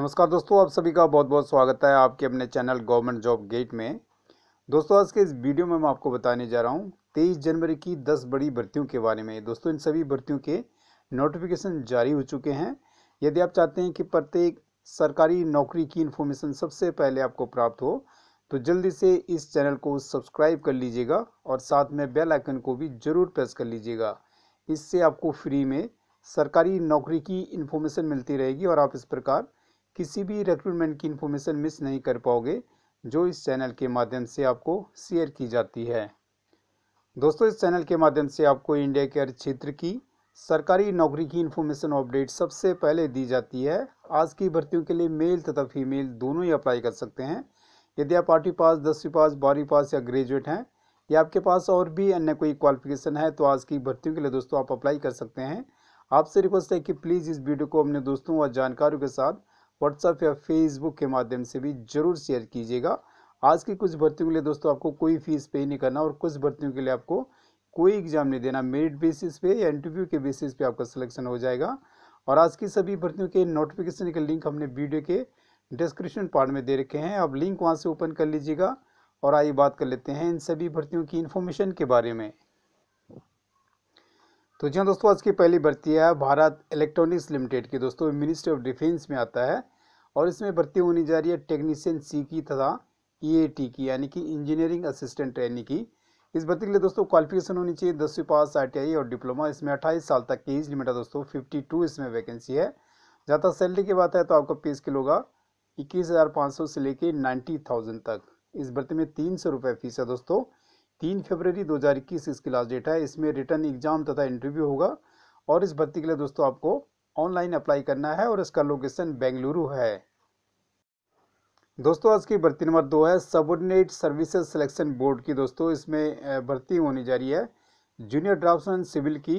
नमस्कार दोस्तों आप सभी का बहुत बहुत स्वागत है आपके अपने चैनल गवर्नमेंट जॉब गेट में दोस्तों आज के इस वीडियो में मैं आपको बताने जा रहा हूँ तेईस जनवरी की दस बड़ी भर्तियों के बारे में दोस्तों इन सभी भर्तियों के नोटिफिकेशन जारी हो चुके हैं यदि आप चाहते हैं कि प्रत्येक सरकारी नौकरी की इन्फॉर्मेशन सबसे पहले आपको प्राप्त हो तो जल्दी से इस चैनल को सब्सक्राइब कर लीजिएगा और साथ में बेल आइकन को भी ज़रूर प्रेस कर लीजिएगा इससे आपको फ्री में सरकारी नौकरी की इन्फॉर्मेशन मिलती रहेगी और आप इस प्रकार किसी भी रिक्रूटमेंट की इन्फॉर्मेशन मिस नहीं कर पाओगे जो इस चैनल के माध्यम से आपको शेयर की जाती है दोस्तों इस चैनल के माध्यम से आपको इंडिया के हर क्षेत्र की सरकारी नौकरी की इन्फॉर्मेशन अपडेट सबसे पहले दी जाती है आज की भर्तियों के लिए मेल तथा फीमेल दोनों ही अप्लाई कर सकते हैं यदि आप आठवीं पास दसवीं पास बारहवीं पास या ग्रेजुएट हैं या आपके पास और भी अन्य कोई क्वालिफिकेशन है तो आज की भर्तियों के लिए दोस्तों आप अप्लाई कर सकते हैं आपसे रिक्वेस्ट है कि प्लीज़ इस वीडियो को अपने दोस्तों और जानकारों के साथ व्हाट्सअप या फेसबुक के माध्यम से भी ज़रूर शेयर कीजिएगा आज की कुछ भर्तियों के लिए दोस्तों आपको कोई फीस पे नहीं करना और कुछ भर्तियों के लिए आपको कोई एग्ज़ाम नहीं देना मेरिट बेसिस पे या इंटरव्यू के बेसिस पे आपका सिलेक्शन हो जाएगा और आज की सभी भर्तियों के नोटिफिकेशन के लिंक हमने वीडियो के डिस्क्रिप्शन पार्ट में दे रखे हैं आप लिंक वहाँ से ओपन कर लीजिएगा और आइए बात कर लेते हैं इन सभी भर्तियों की इन्फॉर्मेशन के बारे में तो जी हाँ दोस्तों आज की पहली भर्ती है भारत इलेक्ट्रॉनिक्स लिमिटेड की दोस्तों मिनिस्ट्री ऑफ डिफेंस में आता है और इसमें भर्ती होने जा रही है टेक्नीशियन सी की तथा ई e की यानी कि इंजीनियरिंग असिस्टेंट ट्रेनिंग की इस भर्ती के लिए दोस्तों क्वालिफिकेशन होनी चाहिए दसवीं पास आई और डिप्लोमा इसमें अट्ठाईस साल तक की एज लिमिट है दोस्तों फिफ्टी टू इसमें वैकेंसी है ज़्यादा सैलरी की बात है तो आपका पे स्किल होगा इक्कीस हज़ार पाँच सौ से लेकर नाइन्टी थाउजेंड तक इस भर्ती में तीन सौ रुपये फीस है दोस्तों तीन फरवरी 2021 इसकी लास्ट डेट है इसमें रिटर्न एग्जाम तथा इंटरव्यू होगा और इस भर्ती के लिए दोस्तों आपको ऑनलाइन अप्लाई करना है और इसका लोकेशन बेंगलुरु है दोस्तों आज की भर्ती नंबर दो है सबोर्डिनेट सर्विसेज सिलेक्शन बोर्ड की दोस्तों इसमें भर्ती होने जा रही है जूनियर ड्राफ्टमैन सिविल की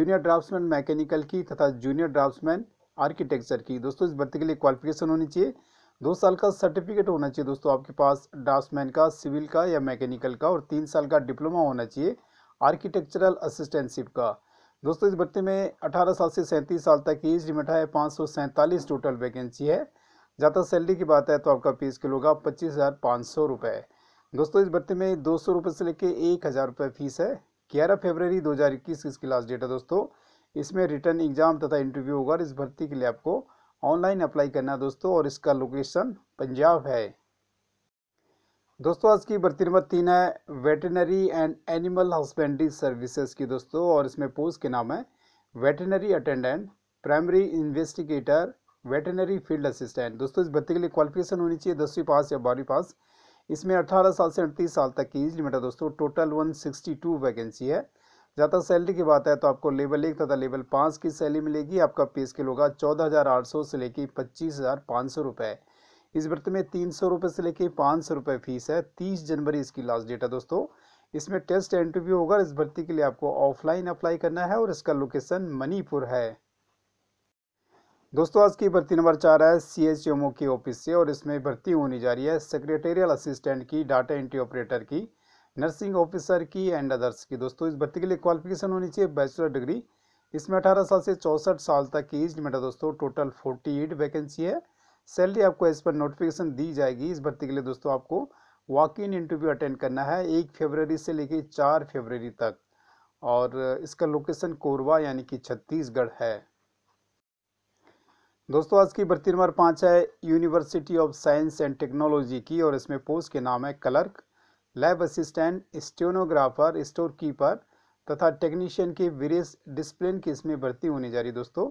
जूनियर ड्राफ्टमैन मैकेनिकल की तथा जूनियर ड्राफ्टमैन आर्किटेक्चर की दोस्तों इस भर्ती के लिए क्वालिफिकेशन होनी चाहिए दो साल का सर्टिफिकेट होना चाहिए दोस्तों आपके पास ड्राफ्टमैन का सिविल का या मैकेनिकल का और तीन साल का डिप्लोमा होना चाहिए आर्किटेक्चरल असिस्टेंटशिप का दोस्तों इस भर्ती में 18 साल से सैंतीस साल तक एज लिमिट है पाँच टोटल वैकेंसी है ज़्यादा सैलरी की बात है तो आपका पे स्केल होगा पच्चीस हज़ार पाँच सौ दोस्तों इस भर्ती में दो सौ से लेके एक हज़ार रुपये फीस है ग्यारह फरवरी दो हज़ार इक्कीस इसकी लास्ट डेट है दोस्तों इसमें रिटर्न एग्जाम तथा इंटरव्यू होगा इस भर्ती के लिए आपको ऑनलाइन अप्लाई करना दोस्तों और इसका लोकेशन पंजाब है दोस्तों आज की भर्ती नंबर तीन है veterinary and animal husbandry services की दोस्तों और इसमें पोस्ट के नाम है veterinary attendant primary investigator veterinary field assistant दोस्तों इस भर्ती के लिए क्वालिफिकेशन होनी चाहिए दसवीं पास या बारहवीं पास इसमें अठारह साल से अड़तीस साल तक की एज लिमिट है दोस्तों total one sixty two vacancy है जहाँ तक सैलरी की बात है तो आपको लेवल एक तथा लेवल पाँच की सैलरी मिलेगी आपका पे स्केल होगा चौदह हज़ार आठ सौ से लेकर पच्चीस हज़ार पाँच सौ रुपये इस वर्त में तीन सौ रुपये से लेकर पाँच सौ रुपये फीस है तीस जनवरी इसकी लास्ट डेट है दोस्तों इसमें टेस्ट इंटरव्यू होगा इस भर्ती के लिए आपको ऑफलाइन अप्लाई करना है और इसका लोकेशन मणिपुर है दोस्तों आज की भर्ती नंबर चार है सी एच एम ओ की ऑफिस से और इसमें भर्ती होने जा रही है सेक्रेटेरियल असिस्टेंट की डाटा एंट्री ऑपरेटर की नर्सिंग ऑफिसर की एंड अदर्स की दोस्तों इस भर्ती के लिए क्वालिफिकेशन होनी चाहिए बैचलर डिग्री इसमें अठारह साल से चौंसठ साल तक की एज लिमिट है दोस्तों टोटल फोर्टी एट वैकेंसी है सैलरी आपको इस पर नोटिफिकेशन दी जाएगी इस भर्ती के लिए दोस्तों आपको वॉक इन इंटरव्यू अटेंड करना है एक फेबररी से लेकर चार फेबररी तक और इसका लोकेशन कोरबा यानी कि छत्तीसगढ़ है दोस्तों आज की भर्ती नंबर पाँच है university of science and technology की और इसमें पोस्ट के नाम है clerk lab assistant stenographer store keeper तथा टेक्नीशियन की वेरियस डिसिप्लिन की इसमें भर्ती होने जा रही है दोस्तों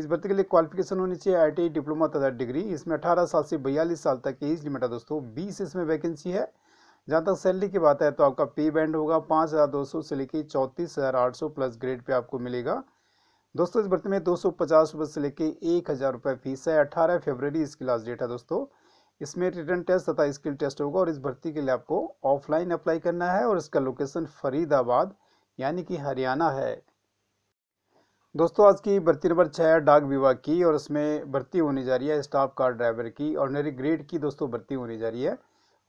इस भर्ती के लिए क्वालिफिकेशन होनी चाहिए आई डिप्लोमा तथा डिग्री इसमें अठारह साल से बयालीस साल तक की एज लिमिट है दोस्तों बीस इसमें वैकेंसी है जहाँ तक सैलरी की बात है तो आपका पे बैंड होगा पाँच हज़ार दो सौ से लेकर चौंतीस हज़ार आठ सौ प्लस ग्रेड पे आपको मिलेगा दोस्तों इस भर्ती में दो सौ पचास रुपये से लेकर एक हज़ार रुपये फीस है अठारह फरवरी इसकी लास्ट डेट है दोस्तों इसमें रिटर्न टेस्ट तथा स्किल टेस्ट होगा और इस भर्ती के लिए आपको ऑफलाइन अप्लाई करना है और इसका लोकेशन फरीदाबाद यानी कि हरियाणा है दोस्तों आज की भर्ती नंबर छः है डाक विभाग की और इसमें भर्ती होने जा रही है स्टाफ कार ड्राइवर की ऑर्डनरी ग्रेड की दोस्तों भर्ती होने जा रही है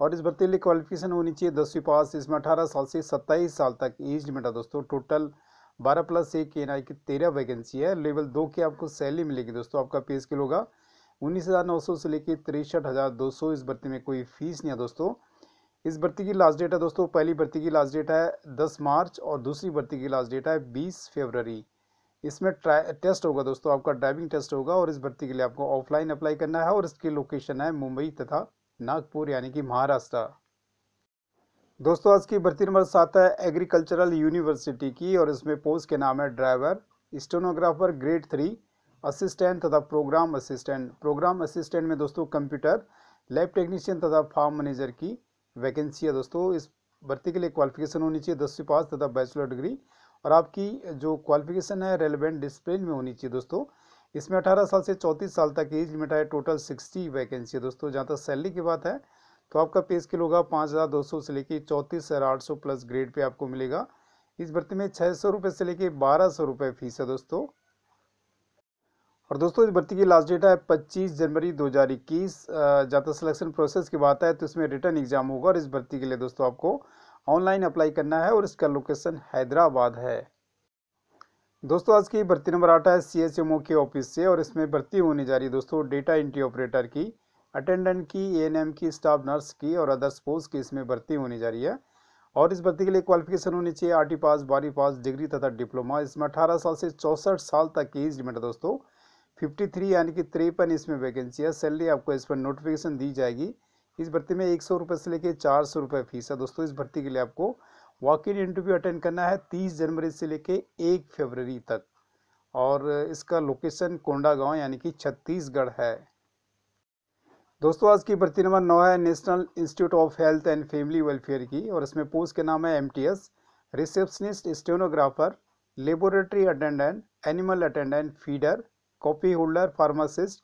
और इस भर्ती के लिए क्वालिफिकेशन होनी चाहिए दसवीं पास इसमें अठारह साल से सत्ताईस साल तक एज लिमिट है दोस्तों टोटल बारह प्लस एक के एन आई की तेरह वैकेंसी है लेवल दो की आपको सैलरी मिलेगी दोस्तों आपका पे स्किल होगा उन्नीस हज़ार नौ सौ से लेकर तिरसठ हज़ार दो सौ इस भर्ती में कोई फीस नहीं है दोस्तों इस भर्ती की लास्ट डेट है दोस्तों पहली भर्ती की लास्ट डेट है दस मार्च और दूसरी भर्ती की लास्ट डेट है बीस फरवरी इसमें टेस्ट होगा दोस्तों आपका ड्राइविंग टेस्ट होगा और इस भर्ती के लिए आपको ऑफलाइन अप्लाई करना है और इसकी लोकेशन है मुंबई तथा नागपुर यानी कि महाराष्ट्र दोस्तों आज की भर्ती नंबर सात है एग्रीकल्चरल यूनिवर्सिटी की और इसमें पोस्ट के नाम है driver stenographer grade three assistant तथा प्रोग्राम असिस्टेंट प्रोग्राम असिस्टेंट में दोस्तों कंप्यूटर लैब टेक्नीशियन तथा फार्म मैनेजर की वैकेंसी है दोस्तों इस भर्ती के लिए क्वालिफिकेशन होनी चाहिए दसवीं पास तथा बैचलर डिग्री और आपकी जो क्वालिफिकेशन है रेलिवेंट डिस्प्लिन में होनी चाहिए दोस्तों इसमें अठारह साल से चौंतीस साल तक एज लिमिट है टोटल सिक्सटी वैकेंसी है दोस्तों जहाँ तक सैलरी की बात है तो आपका पे स्किल होगा पाँच हज़ार दो सौ से लेके चौंतीस हज़ार आठ सौ प्लस ग्रेड पे आपको मिलेगा इस भर्ती में छः सौ रुपये से लेके बारह सौ रुपये फीस है दोस्तों और दोस्तों इस भर्ती की लास्ट डेट है 25 जनवरी 2021 जब तक सिलेक्शन प्रोसेस की बात है तो इसमें रिटर्न एग्जाम होगा और इस भर्ती के लिए दोस्तों आपको ऑनलाइन अप्लाई करना है और इसका लोकेशन हैदराबाद है दोस्तों आज की भर्ती नंबर आठ है सी के ऑफिस से और इसमें भर्ती होने जा रही है दोस्तों डेटा एंट्री ऑपरेटर की अटेंडेंट की एएनएम की स्टाफ नर्स की और अदर पोस्ट की इसमें भर्ती होने जा रही है और इस भर्ती के लिए क्वालिफिकेशन होनी चाहिए आर टी पास बारहवीं पास डिग्री तथा डिप्लोमा इसमें अठारह साल से चौंसठ साल तक की एज लिमिट है दोस्तों 53 यानी कि तिरपन इसमें वैकेंसी है सैलरी आपको इस पर नोटिफिकेशन दी जाएगी इस भर्ती में एक सौ रुपये से लेकर चार सौ रुपये फीस है दोस्तों इस भर्ती के लिए आपको वॉक इन इंटरव्यू अटेंड करना है तीस जनवरी से लेकर एक फरवरी तक और इसका लोकेशन कोंडा गांव यानी कि छत्तीसगढ़ है दोस्तों आज की भर्ती नंबर नौ है national institute of health and family welfare की और इसमें पोस्ट के नाम है M receptionist stenographer laboratory attendant animal attendant feeder copy holder pharmacist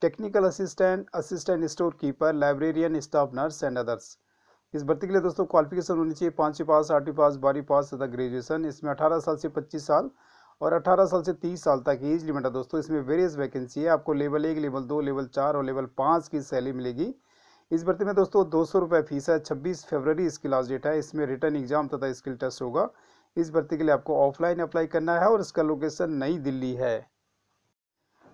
technical assistant assistant store keeper librarian staff nurse and others इस भर्ती के लिए दोस्तों क्वालिफिकेशन होनी चाहिए पाँचवीं पास आठवीं पास बारहवीं पास तथा ग्रेजुएशन इसमें अठारह साल से पच्चीस साल और अठारह साल से तीस साल तक एज लिमिट है दोस्तों इसमें वेरियस वैकेंसी है आपको लेवल एक लेवल दो लेवल चार और लेवल पाँच की सैलरी मिलेगी इस भर्ती में दोस्तों दो सौ रुपये फीस है छब्बीस फरवरी इसकी लास्ट डेट है इसमें रिटर्न एग्जाम तथा स्किल टेस्ट होगा इस भर्ती के लिए आपको ऑफलाइन अप्लाई करना है और इसका लोकेशन नई दिल्ली है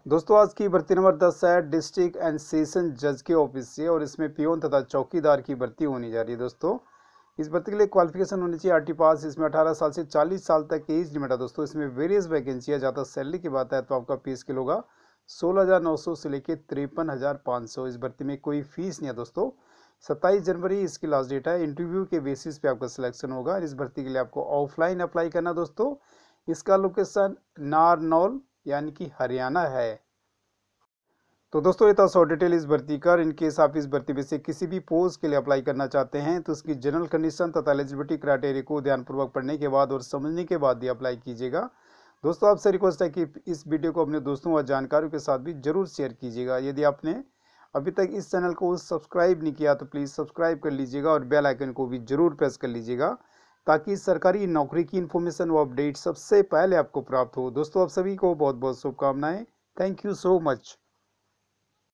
दोस्तों आज की भर्ती नंबर दस है डिस्ट्रिक्ट एंड सेशन जज के ऑफिस से और इसमें पियोन तथा चौकीदार की भर्ती होने जा रही है दोस्तों इस भर्ती के लिए क्वालिफिकेशन होनी चाहिए आर पास इसमें अठारह साल से चालीस साल तक की एज लिमिट है दोस्तों इसमें वेरियस वैकेंसी है ज़्यादा सैलरी की बात है तो आपका पी स्किल होगा सोलह हज़ार नौ सौ से लेकर तिरपन हज़ार पाँच सौ इस भर्ती में कोई फीस नहीं है दोस्तों सत्ताईस जनवरी इसकी लास्ट डेट है इंटरव्यू के बेसिस पे आपका सिलेक्शन होगा इस भर्ती के लिए आपको ऑफलाइन अप्लाई करना दोस्तों इसका लोकेशन नारनौल यानी कि हरियाणा है तो दोस्तों ये था सौ डिटेल इस भर्ती का इनके आप इस भर्ती में से किसी भी पोस्ट के लिए अप्लाई करना चाहते हैं तो उसकी जनरल कंडीशन तथा एलिजिबिलिटी क्राइटेरिया को ध्यानपूर्वक पढ़ने के बाद और समझने के बाद ही अप्लाई कीजिएगा दोस्तों आपसे रिक्वेस्ट है कि इस वीडियो को अपने दोस्तों और जानकारों के साथ भी जरूर शेयर कीजिएगा यदि आपने अभी तक इस चैनल को सब्सक्राइब नहीं किया तो प्लीज़ सब्सक्राइब कर लीजिएगा और बेल आइकन को भी जरूर प्रेस कर लीजिएगा ताकि सरकारी नौकरी की इन्फॉर्मेशन व अपडेट सबसे पहले आपको प्राप्त हो दोस्तों आप सभी को बहुत बहुत शुभकामनाएं थैंक यू सो मच